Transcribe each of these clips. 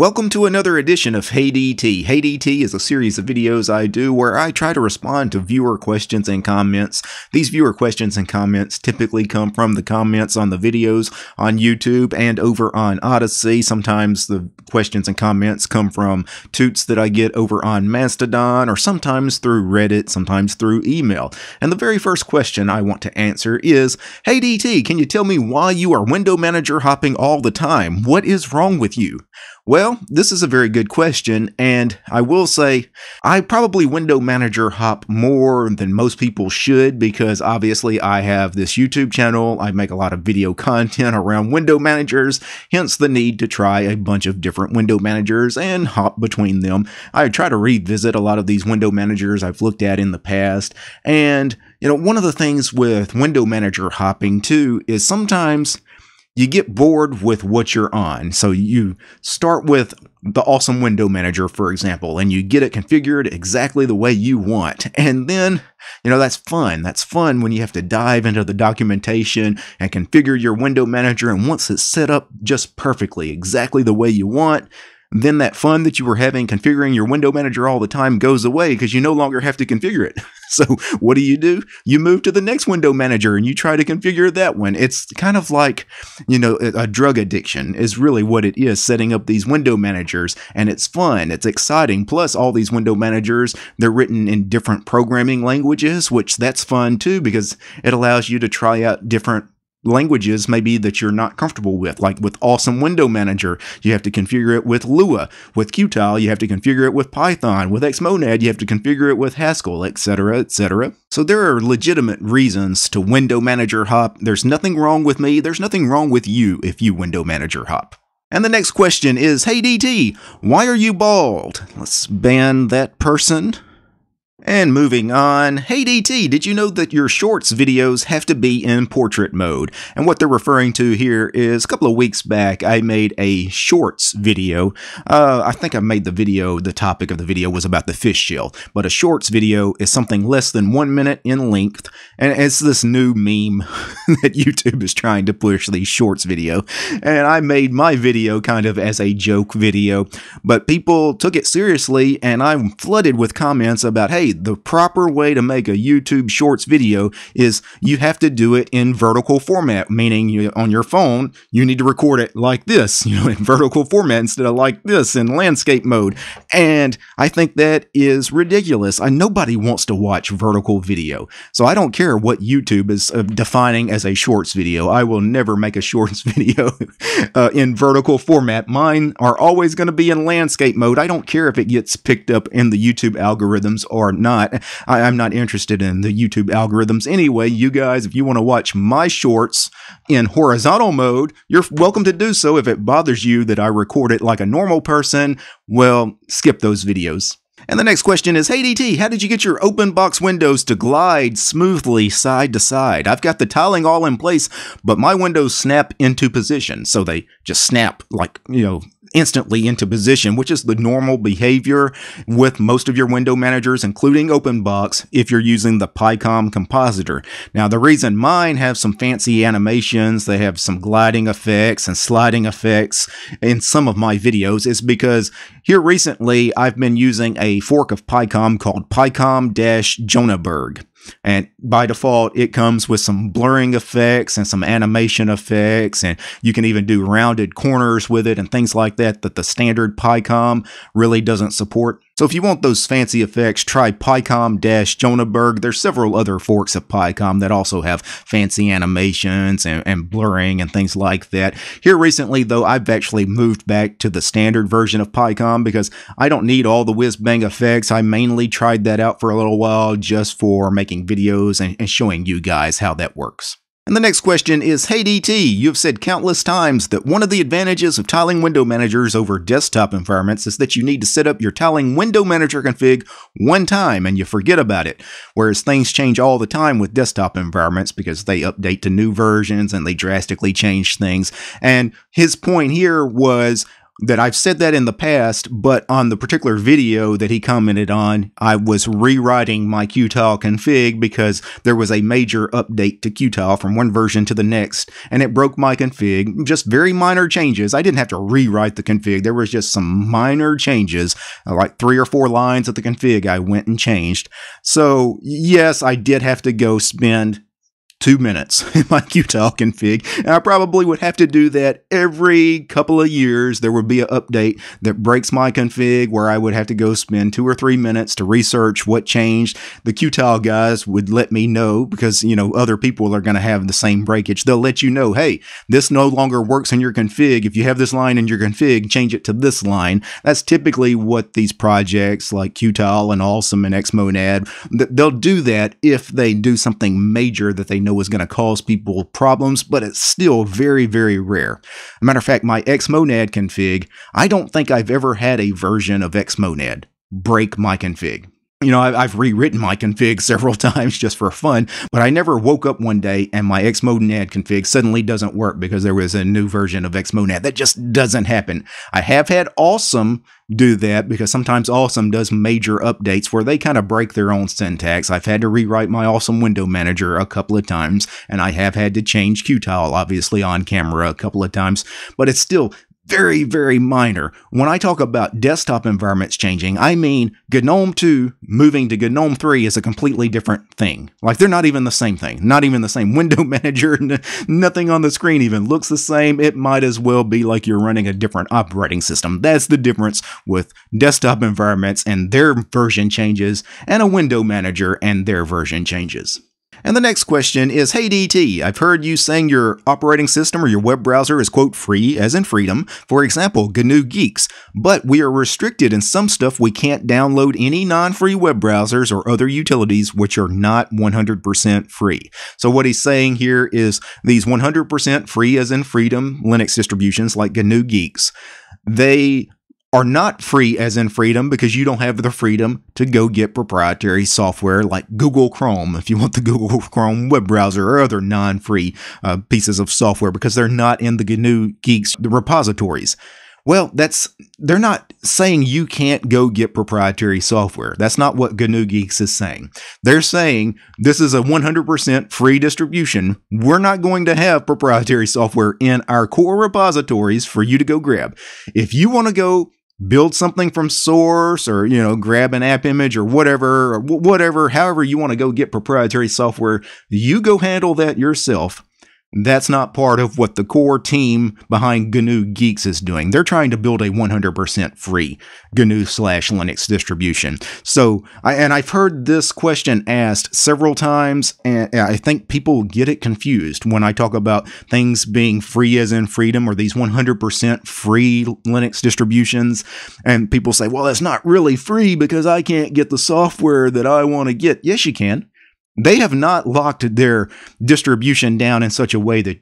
Welcome to another edition of Hey DT. Hey DT is a series of videos I do where I try to respond to viewer questions and comments. These viewer questions and comments typically come from the comments on the videos on YouTube and over on Odyssey. Sometimes the questions and comments come from toots that I get over on Mastodon or sometimes through Reddit, sometimes through email. And the very first question I want to answer is, Hey DT, can you tell me why you are window manager hopping all the time? What is wrong with you? Well, this is a very good question, and I will say I probably window manager hop more than most people should because obviously I have this YouTube channel, I make a lot of video content around window managers, hence the need to try a bunch of different window managers and hop between them. I try to revisit a lot of these window managers I've looked at in the past, and you know, one of the things with window manager hopping too is sometimes you get bored with what you're on. So you start with the awesome window manager, for example, and you get it configured exactly the way you want. And then, you know, that's fun. That's fun when you have to dive into the documentation and configure your window manager. And once it's set up just perfectly, exactly the way you want, then that fun that you were having configuring your window manager all the time goes away because you no longer have to configure it. So what do you do? You move to the next window manager and you try to configure that one. It's kind of like, you know, a drug addiction is really what it is setting up these window managers and it's fun, it's exciting. Plus all these window managers, they're written in different programming languages, which that's fun too because it allows you to try out different languages maybe that you're not comfortable with. Like with Awesome Window Manager, you have to configure it with Lua. With Qtile, you have to configure it with Python. With Xmonad, you have to configure it with Haskell, etc., etc. So there are legitimate reasons to window manager hop. There's nothing wrong with me. There's nothing wrong with you if you window manager hop. And the next question is, hey DT, why are you bald? Let's ban that person. And moving on, hey DT, did you know that your shorts videos have to be in portrait mode? And what they're referring to here is a couple of weeks back, I made a shorts video. Uh, I think I made the video, the topic of the video was about the fish shell, but a shorts video is something less than one minute in length. And it's this new meme that YouTube is trying to push the shorts video. And I made my video kind of as a joke video, but people took it seriously and I'm flooded with comments about, hey, the proper way to make a YouTube Shorts video is you have to do it in vertical format, meaning you, on your phone, you need to record it like this, you know, in vertical format instead of like this in landscape mode. And I think that is ridiculous. I, nobody wants to watch vertical video. So I don't care what YouTube is uh, defining as a Shorts video. I will never make a Shorts video uh, in vertical format. Mine are always going to be in landscape mode. I don't care if it gets picked up in the YouTube algorithms or I'm not. I, am not interested in the YouTube algorithms anyway. You guys, if you want to watch my shorts in horizontal mode, you're welcome to do so. If it bothers you that I record it like a normal person, well, skip those videos. And the next question is Hey DT, how did you get your open box windows to glide smoothly side to side? I've got the tiling all in place, but my windows snap into position. So they just snap like, you know, instantly into position, which is the normal behavior with most of your window managers, including OpenBox, if you're using the PyCom compositor. Now, the reason mine have some fancy animations, they have some gliding effects and sliding effects in some of my videos is because here recently I've been using a fork of PyCom called PyCom-Jonaberg. And by default, it comes with some blurring effects and some animation effects. And you can even do rounded corners with it and things like that, that the standard PyCom really doesn't support. So if you want those fancy effects, try PyCom-Jonaberg. There's several other forks of PyCom that also have fancy animations and, and blurring and things like that. Here recently, though, I've actually moved back to the standard version of PyCom because I don't need all the whiz-bang effects. I mainly tried that out for a little while just for making videos and, and showing you guys how that works. And the next question is Hey DT, you've said countless times that one of the advantages of tiling window managers over desktop environments is that you need to set up your tiling window manager config one time and you forget about it, whereas things change all the time with desktop environments because they update to new versions and they drastically change things. And his point here was that I've said that in the past, but on the particular video that he commented on, I was rewriting my Qtile config because there was a major update to Qtile from one version to the next, and it broke my config. Just very minor changes. I didn't have to rewrite the config. There was just some minor changes, uh, like three or four lines of the config I went and changed. So yes, I did have to go spend two minutes in my Utah config. And I probably would have to do that every couple of years. There would be an update that breaks my config where I would have to go spend two or three minutes to research what changed. The Qtile guys would let me know because, you know, other people are going to have the same breakage. They'll let you know, hey, this no longer works in your config. If you have this line in your config, change it to this line. That's typically what these projects like Qtile and Awesome and Xmonad, they'll do that if they do something major that they know know is going to cause people problems, but it's still very, very rare. A matter of fact, my Xmonad config, I don't think I've ever had a version of Xmonad break my config. You know, I've rewritten my config several times just for fun, but I never woke up one day and my Xmodenad config suddenly doesn't work because there was a new version of Xmodenad. That just doesn't happen. I have had Awesome do that because sometimes Awesome does major updates where they kind of break their own syntax. I've had to rewrite my Awesome window manager a couple of times, and I have had to change Qtile, obviously, on camera a couple of times, but it's still very, very minor. When I talk about desktop environments changing, I mean GNOME 2 moving to GNOME 3 is a completely different thing. Like they're not even the same thing, not even the same window manager, nothing on the screen even looks the same. It might as well be like you're running a different operating system. That's the difference with desktop environments and their version changes, and a window manager and their version changes. And the next question is, hey DT, I've heard you saying your operating system or your web browser is quote free as in freedom, for example, GNU Geeks, but we are restricted in some stuff we can't download any non-free web browsers or other utilities which are not 100% free. So what he's saying here is these 100% free as in freedom Linux distributions like GNU Geeks, they are not free as in freedom because you don't have the freedom to go get proprietary software like Google Chrome if you want the Google Chrome web browser or other non free uh, pieces of software because they're not in the GNU Geeks repositories. Well, that's they're not saying you can't go get proprietary software. That's not what GNU Geeks is saying. They're saying this is a 100% free distribution. We're not going to have proprietary software in our core repositories for you to go grab. If you want to go build something from source or you know grab an app image or whatever or whatever however you want to go get proprietary software you go handle that yourself that's not part of what the core team behind GNU Geeks is doing. They're trying to build a 100% free GNU slash Linux distribution. So, I, and I've heard this question asked several times, and I think people get it confused when I talk about things being free as in freedom or these 100% free Linux distributions. And people say, well, that's not really free because I can't get the software that I want to get. Yes, you can. They have not locked their distribution down in such a way that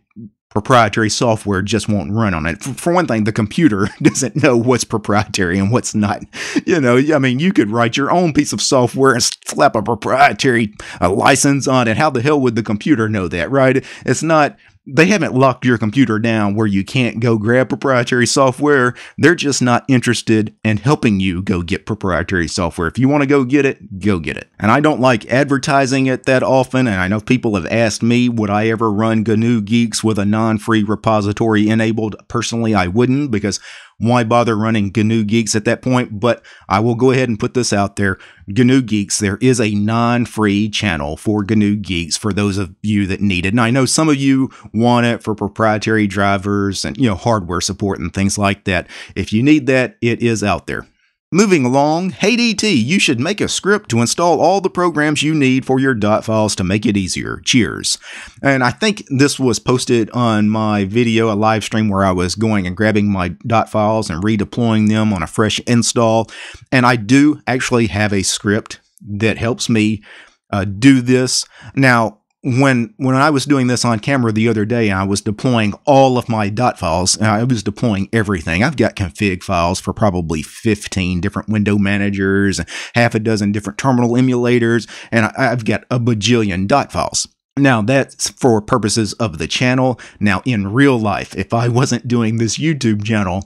proprietary software just won't run on it. For, one thing, the computer doesn't know what's proprietary and what's not. You know, I mean, you could write your own piece of software and slap a proprietary a uh, license on it. How the hell would the computer know that, right? It's not they haven't locked your computer down where you can't go grab proprietary software. They're just not interested in helping you go get proprietary software. If you want to go get it, go get it. And I don't like advertising it that often. And I know people have asked me, would I ever run GNU Geeks with a non free repository enabled? Personally, I wouldn't because why bother running GNU Geeks at that point? But I will go ahead and put this out there. GNU Geeks, there is a non free channel for GNU Geeks for those of you that need it. And I know some of you want it for proprietary drivers and, you know, hardware support and things like that. If you need that, it is out there. Moving along, Hey DT, you should make a script to install all the programs you need for your .dot files to make it easier. Cheers. And I think this was posted on my video, a live stream where I was going and grabbing my .dot files and redeploying them on a fresh install. And I do actually have a script that helps me uh, do this. Now, when when I was doing this on camera the other day, I was deploying all of my dot files. I was deploying everything. I've got config files for probably 15 different window managers, half a dozen different terminal emulators, and I, I've got a bajillion dot files. Now, that's for purposes of the channel. Now, in real life, if I wasn't doing this YouTube channel,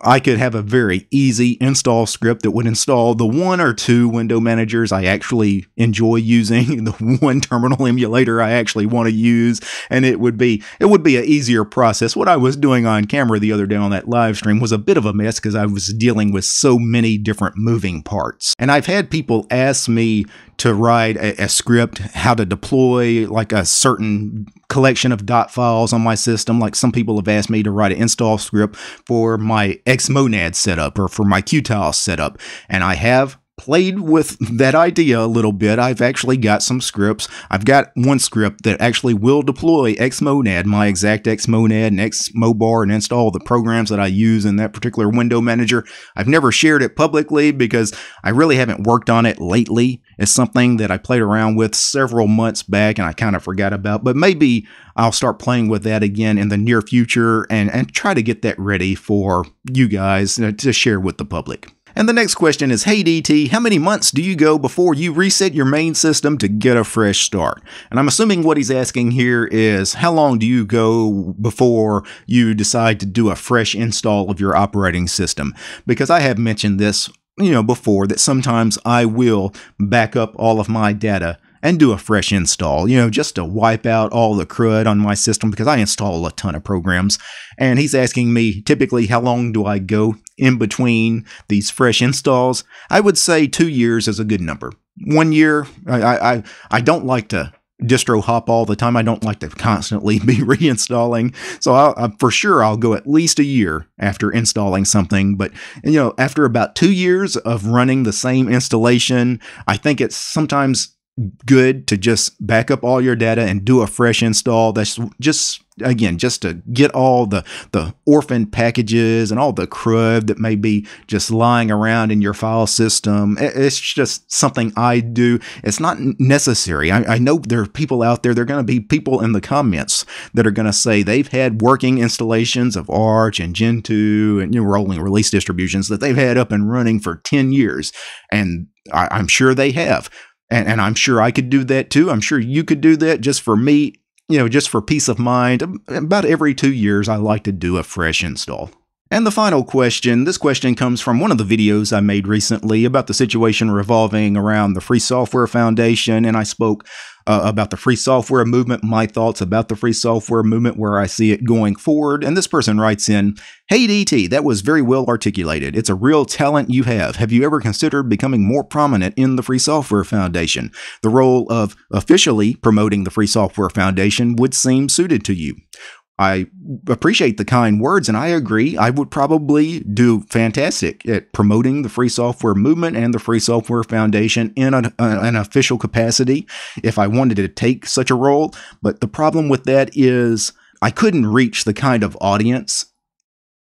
I could have a very easy install script that would install the one or two window managers I actually enjoy using, the one terminal emulator I actually want to use, and it would be it would be an easier process. What I was doing on camera the other day on that live stream was a bit of a mess because I was dealing with so many different moving parts. And I've had people ask me to write a, a script, how to deploy like a certain collection of dot files on my system. Like some people have asked me to write an install script for my Xmonad setup or for my Qtile setup, and I have played with that idea a little bit. I've actually got some scripts. I've got one script that actually will deploy Xmonad, my exact Xmonad and Xmobar, and install the programs that I use in that particular window manager. I've never shared it publicly because I really haven't worked on it lately. It's something that I played around with several months back and I kind of forgot about, but maybe I'll start playing with that again in the near future and, and try to get that ready for you guys uh, to share with the public. And the next question is Hey DT, how many months do you go before you reset your main system to get a fresh start? And I'm assuming what he's asking here is how long do you go before you decide to do a fresh install of your operating system? Because I have mentioned this you know before that sometimes I will back up all of my data and do a fresh install, you know, just to wipe out all the crud on my system because I install a ton of programs. And he's asking me typically how long do I go in between these fresh installs? I would say two years is a good number. One year, I, I, I don't like to distro hop all the time. I don't like to constantly be reinstalling. So I'll, I, for sure, I'll go at least a year after installing something. But, you know, after about two years of running the same installation, I think it's sometimes good to just back up all your data and do a fresh install. That's just again just to get all the the orphan packages and all the crud that may be just lying around in your file system. It's just something I do. It's not necessary. I, I know there are people out there. There are going to be people in the comments that are going to say they've had working installations of Arch and Gentoo and you know, rolling release distributions that they've had up and running for ten years, and I, I'm sure they have and, and I'm sure I could do that too. I'm sure you could do that just for me, you know, just for peace of mind. About every two years, I like to do a fresh install. And the final question this question comes from one of the videos I made recently about the situation revolving around the Free Software Foundation. And I spoke uh, about the free software movement, my thoughts about the free software movement, where I see it going forward. And this person writes in Hey DT, that was very well articulated. It's a real talent you have. Have you ever considered becoming more prominent in the Free Software Foundation? The role of officially promoting the Free Software Foundation would seem suited to you. I appreciate the kind words and I agree. I would probably do fantastic at promoting the free software movement and the Free Software Foundation in an, an, official capacity if I wanted to take such a role. But the problem with that is I couldn't reach the kind of audience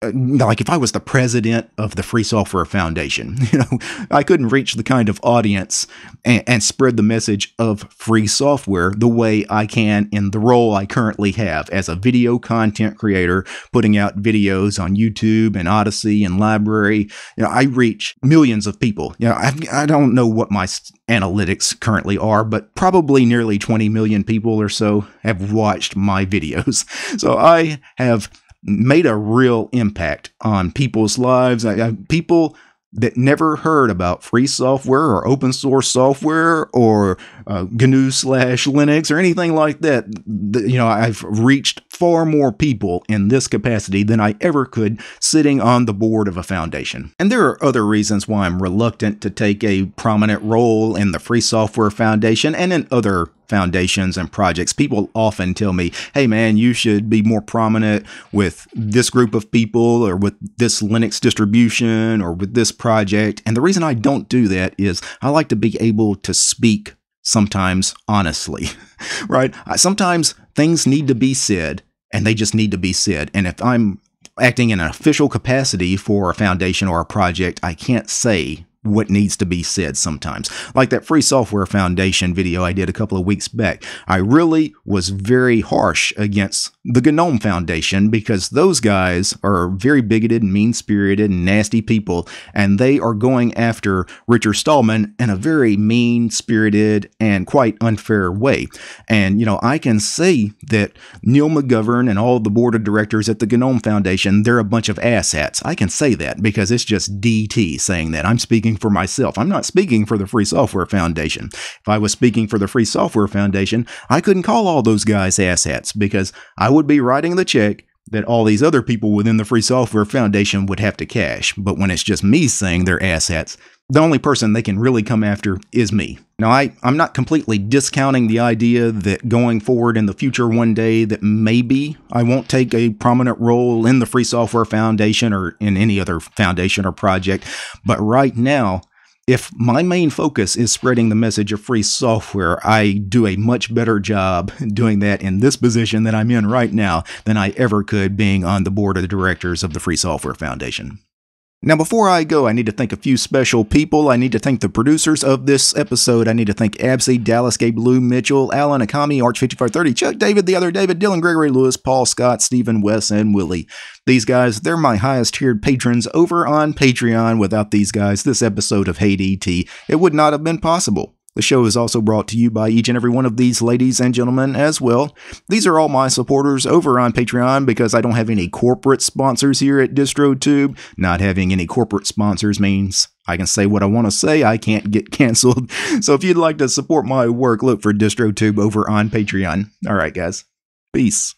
uh, like if I was the president of the Free Software Foundation, you know, I couldn't reach the kind of audience and, and, spread the message of free software the way I can in the role I currently have as a video content creator, putting out videos on YouTube and Odyssey and Library. You know, I reach millions of people. You know, i I do not know what my analytics currently are, but probably nearly 20 million people or so have watched my videos. So I have made a real impact on people's lives. people that never heard about free software or open source software or uh, GNU slash Linux or anything like that. You know, I've reached far more people in this capacity than I ever could sitting on the board of a foundation. And there are other reasons why I'm reluctant to take a prominent role in the Free Software Foundation and in other foundations and projects. People often tell me, hey man, you should be more prominent with this group of people or with this Linux distribution or with this project. And the reason I don't do that is I like to be able to speak sometimes honestly, right? Sometimes things need to be said and they just need to be said. And if I'm acting in an official capacity for a foundation or a project, I can't say what needs to be said sometimes. Like that Free Software Foundation video I did a couple of weeks back, I really was very harsh against the GNOME Foundation because those guys are very bigoted mean spirited and nasty people, and they are going after Richard Stallman in a very mean spirited and quite unfair way. And, you know, I can see that Neil McGovern and all the board of directors at the GNOME Foundation, they're a bunch of asshats. I can say that because it's just DT saying that. I'm speaking speaking for myself. I'm not speaking for the Free Software Foundation. If I was speaking for the Free Software Foundation, I couldn't call all those guys asshats because I would be writing the check that all these other people within the Free Software Foundation would have to cash. But when it's just me saying their assets, the only person they can really come after is me. Now, I, I'm not completely discounting the idea that going forward in the future one day that maybe I won't take a prominent role in the Free Software Foundation or in any other foundation or project, but right now, if my main focus is spreading the message of free software, I do a much better job doing that in this position that I'm in right now than I ever could being on the board of the directors of the Free Software Foundation. Now, before I go, I need to thank a few special people. I need to thank the producers of this episode. I need to thank Absey, Dallas Gabe, Lou Mitchell, Alan Akami, arch Fifty Four Thirty, Chuck David, the other David, Dylan Gregory Lewis, Paul Scott, Stephen Wes, and Willie. These guys, they're my highest tiered patrons over on Patreon. Without these guys, this episode of Hate ET, it would not have been possible. The show is also brought to you by each and every one of these ladies and gentlemen as well. These are all my supporters over on Patreon because I don't have any corporate sponsors here at DistroTube. Not having any corporate sponsors means I can say what I want to say. I can't get canceled. So if you'd like to support my work, look for DistroTube over on Patreon. All right, guys. Peace.